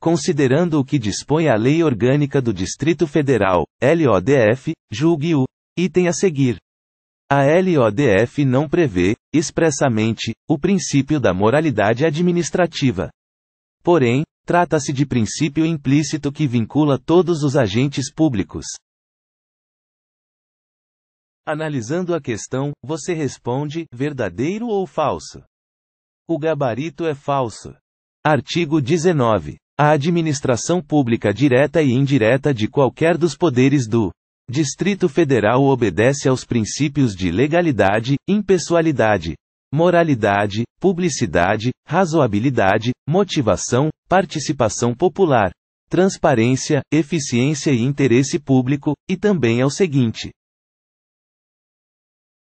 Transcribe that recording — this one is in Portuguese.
considerando o que dispõe a Lei Orgânica do Distrito Federal, LODF, julgue o item a seguir. A LODF não prevê, expressamente, o princípio da moralidade administrativa. Porém, trata-se de princípio implícito que vincula todos os agentes públicos. Analisando a questão, você responde: verdadeiro ou falso? O gabarito é falso. Artigo 19. A administração pública direta e indireta de qualquer dos poderes do Distrito Federal obedece aos princípios de legalidade, impessoalidade, moralidade, publicidade, razoabilidade, motivação, participação popular, transparência, eficiência e interesse público, e também ao seguinte: